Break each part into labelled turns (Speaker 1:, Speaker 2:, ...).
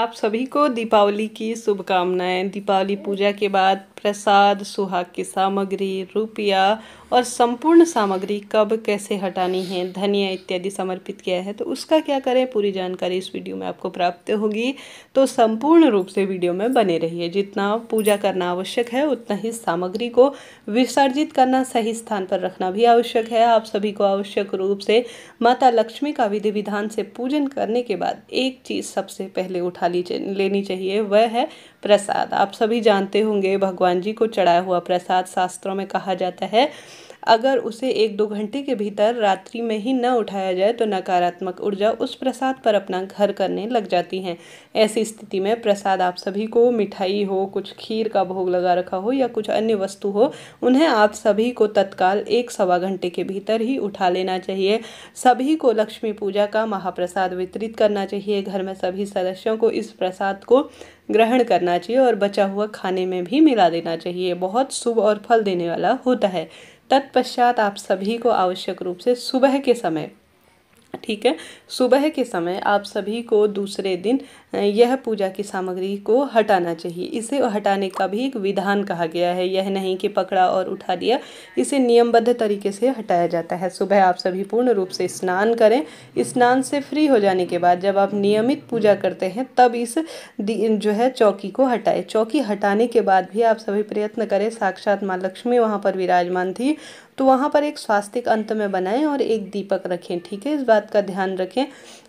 Speaker 1: आप सभी को दीपावली की शुभकामनाएं दीपावली पूजा के बाद प्रसाद सुहाग की सामग्री रुपया और संपूर्ण सामग्री कब कैसे हटानी है धनिया इत्यादि समर्पित किया है तो उसका क्या करें पूरी जानकारी इस वीडियो में आपको प्राप्त होगी तो संपूर्ण रूप से वीडियो में बने रहिए जितना पूजा करना आवश्यक है उतना ही सामग्री को विसर्जित करना सही स्थान पर रखना भी आवश्यक है आप सभी को आवश्यक रूप से माता लक्ष्मी का विधि विधान से पूजन करने के बाद एक चीज़ सबसे पहले उठा लेनी चाहिए वह है प्रसाद आप सभी जानते होंगे भगवान जी को चढ़ाया हुआ प्रसाद शास्त्रों में कहा जाता है अगर उसे एक दो घंटे के भीतर रात्रि में ही न उठाया जाए तो नकारात्मक ऊर्जा उस प्रसाद पर अपना घर करने लग जाती हैं ऐसी स्थिति में प्रसाद आप सभी को मिठाई हो कुछ खीर का भोग लगा रखा हो या कुछ अन्य वस्तु हो उन्हें आप सभी को तत्काल एक सवा घंटे के भीतर ही उठा लेना चाहिए सभी को लक्ष्मी पूजा का महाप्रसाद वितरित करना चाहिए घर में सभी सदस्यों को इस प्रसाद को ग्रहण करना चाहिए और बचा हुआ खाने में भी मिला देना चाहिए बहुत शुभ और फल देने वाला होता है तत्पश्चात आप सभी को आवश्यक रूप से सुबह के समय ठीक है सुबह के समय आप सभी को दूसरे दिन यह पूजा की सामग्री को हटाना चाहिए इसे हटाने का भी एक विधान कहा गया है यह नहीं कि पकड़ा और उठा दिया इसे नियमबद्ध तरीके से हटाया जाता है सुबह आप सभी पूर्ण रूप से स्नान करें स्नान से फ्री हो जाने के बाद जब आप नियमित पूजा करते हैं तब इस जो है चौकी को हटाएं चौकी हटाने के बाद भी आप सभी प्रयत्न करें साक्षात माँ लक्ष्मी वहाँ पर विराजमान थी तो वहाँ पर एक स्वास्तिक अंत में बनाएं और एक दीपक रखें ठीक है इस बात का ध्यान रखें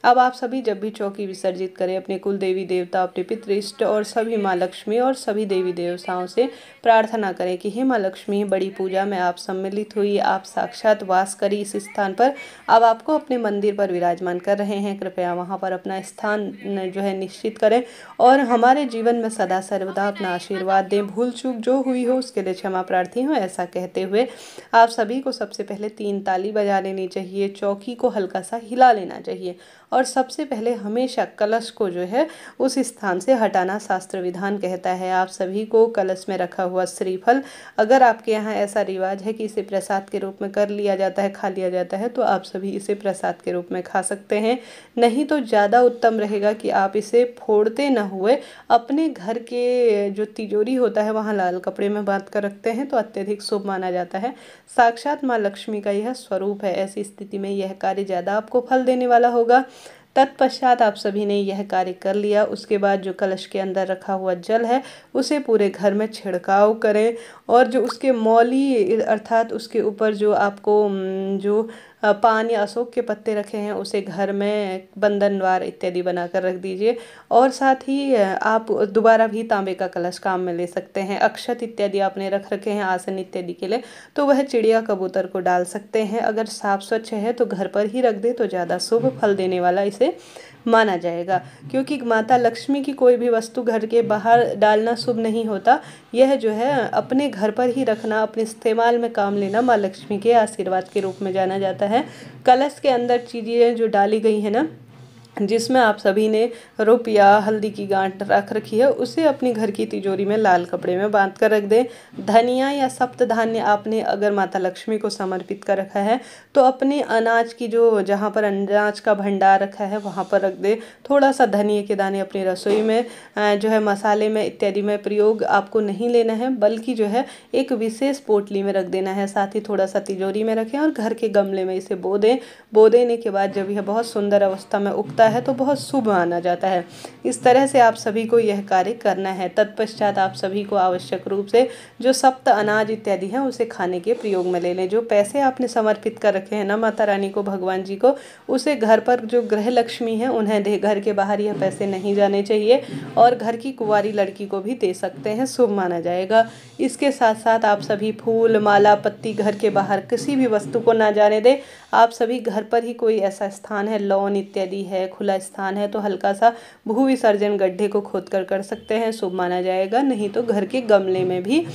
Speaker 1: अब आप सभी जब भी चौकी विसर्जित करें अपने कुल देवी देवता अपने पितृष्ट और सभी माँ लक्ष्मी और सभी देवी देवताओं से प्रार्थना करें कि हे माँ लक्ष्मी बड़ी पूजा में आप सम्मिलित हुई आप साक्षात वास करी इस स्थान पर अब आपको अपने मंदिर पर विराजमान कर रहे हैं कृपया वहाँ पर अपना स्थान जो है निश्चित करें और हमारे जीवन में सदा सर्वदा अपना आशीर्वाद दें भूल चूक जो हुई हो उसके लिए क्षमा प्रार्थी हो ऐसा कहते हुए आप सभी को सबसे पहले तीन ताली बजा लेनी चाहिए चौकी को हल्का सा हिला लेना चाहिए और सबसे पहले हमेशा कलश को जो है उस स्थान से हटाना शास्त्र विधान कहता है आप सभी को कलश में रखा हुआ श्रीफल अगर आपके यहाँ ऐसा रिवाज है कि इसे प्रसाद के रूप में कर लिया जाता है खा लिया जाता है तो आप सभी इसे प्रसाद के रूप में खा सकते हैं नहीं तो ज़्यादा उत्तम रहेगा कि आप इसे फोड़ते न हुए अपने घर के जो तिजोरी होता है वहाँ लाल कपड़े में बांध कर रखते हैं तो अत्यधिक शुभ माना जाता है साक्षात माँ लक्ष्मी का यह स्वरूप है ऐसी स्थिति में यह कार्य ज़्यादा आपको फल देने वाला होगा तत्पश्चात आप सभी ने यह कार्य कर लिया उसके बाद जो कलश के अंदर रखा हुआ जल है उसे पूरे घर में छिड़काव करें और जो उसके मौली अर्थात उसके ऊपर जो आपको जो पान या अशोक के पत्ते रखे हैं उसे घर में द्वार इत्यादि बनाकर रख दीजिए और साथ ही आप दोबारा भी तांबे का कलश काम में ले सकते हैं अक्षत इत्यादि आपने रख रखे हैं आसन इत्यादि के लिए तो वह चिड़िया कबूतर को डाल सकते हैं अगर साफ स्वच्छ है तो घर पर ही रख दे तो ज़्यादा शुभ फल देने वाला इसे माना जाएगा क्योंकि माता लक्ष्मी की कोई भी वस्तु घर के बाहर डालना शुभ नहीं होता यह जो है अपने घर पर ही रखना अपने इस्तेमाल में काम लेना माँ लक्ष्मी के आशीर्वाद के रूप में जाना जाता है कलश के अंदर चीज़ें जो डाली गई हैं ना जिसमें आप सभी ने रुप या हल्दी की गांठ रख रखी है उसे अपने घर की तिजोरी में लाल कपड़े में बांध कर रख दें धनिया या सप्त धान्य आपने अगर माता लक्ष्मी को समर्पित कर रखा है तो अपने अनाज की जो जहाँ पर अनाज का भंडार रखा है वहाँ पर रख दें थोड़ा सा धनिया के दाने अपनी रसोई में जो है मसाले में इत्यादि में प्रयोग आपको नहीं लेना है बल्कि जो है एक विशेष पोटली में रख देना है साथ ही थोड़ा सा तिजोरी में रखें और घर के गमले में इसे बो दें बो देने के बाद जब यह बहुत सुंदर अवस्था में उगता होता है तो बहुत शुभ माना जाता है इस तरह से आप सभी को यह कार्य करना है तत्पश्चात आप सभी को आवश्यक रूप से जो सप्त अनाज इत्यादि हैं उसे खाने के प्रयोग में ले लें जो पैसे आपने समर्पित कर रखे हैं ना माता रानी को भगवान जी को उसे घर पर जो गृह लक्ष्मी है उन्हें दे घर के बाहर यह पैसे नहीं जाने चाहिए और घर की कुंवारी लड़की को भी दे सकते हैं शुभ माना जाएगा इसके साथ साथ आप सभी फूल माला पत्ती घर के बाहर किसी भी वस्तु को ना जाने दें आप सभी घर पर ही कोई ऐसा स्थान है लॉन इत्यादि है खुला स्थान है तो हल्का सा भू विसर्जन गड्ढे को खोद कर कर सकते हैं शुभ माना जाएगा नहीं तो घर के गमले में भी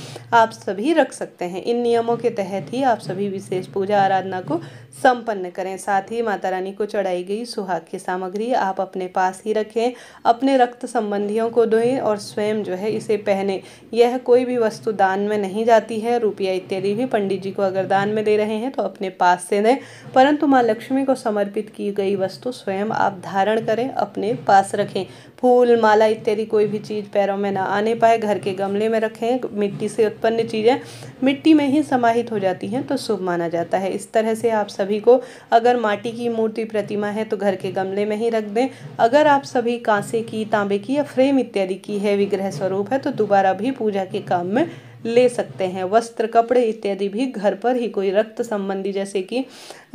Speaker 1: आप सभी रख सकते हैं इन नियमों के तहत ही आप सभी विशेष पूजा आराधना को संपन्न करें साथ ही माता रानी को चढ़ाई गई सुहाग की सामग्री आप अपने पास ही रखें अपने रक्त संबंधियों को दें और स्वयं जो है इसे पहने यह कोई भी वस्तु दान में नहीं जाती है रुपया इत्यादि भी पंडित जी को अगर दान में दे रहे हैं तो अपने पास से दें परंतु माँ लक्ष्मी को समर्पित की गई वस्तु स्वयं आप धारण करें अपने पास रखें फूल माला इत्यादि कोई भी चीज़ पैरों में ना आने पाए घर के गमले में रखें मिट्टी से उत्पन्न चीज़ें मिट्टी में ही समाहित हो जाती हैं तो शुभ माना जाता है इस तरह से आप सभी को अगर माटी की मूर्ति प्रतिमा है तो घर के गमले में ही रख दें अगर आप सभी कांसे की तांबे की या फ्रेम इत्यादि की है विग्रह स्वरूप है तो दोबारा भी पूजा के काम में ले सकते हैं वस्त्र कपड़े इत्यादि भी घर पर ही कोई रक्त संबंधी जैसे कि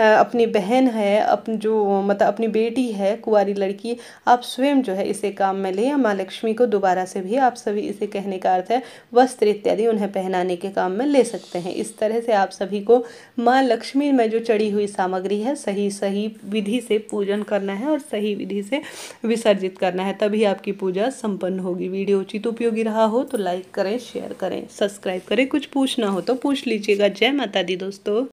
Speaker 1: अपनी बहन है अपन जो मतलब अपनी बेटी है कुंवारी लड़की आप स्वयं जो है इसे काम में लें या माँ लक्ष्मी को दोबारा से भी आप सभी इसे कहने का अर्थ है वस्त्र इत्यादि उन्हें पहनाने के काम में ले सकते हैं इस तरह से आप सभी को माँ लक्ष्मी में जो चढ़ी हुई सामग्री है सही सही विधि से पूजन करना है और सही विधि से विसर्जित करना है तभी आपकी पूजा संपन्न होगी वीडियो उचित उपयोगी रहा हो तो लाइक करें शेयर करें सब्सक्राइब सब्सक्राइब करें कुछ पूछना हो तो पूछ लीजिएगा जय माता दी दोस्तों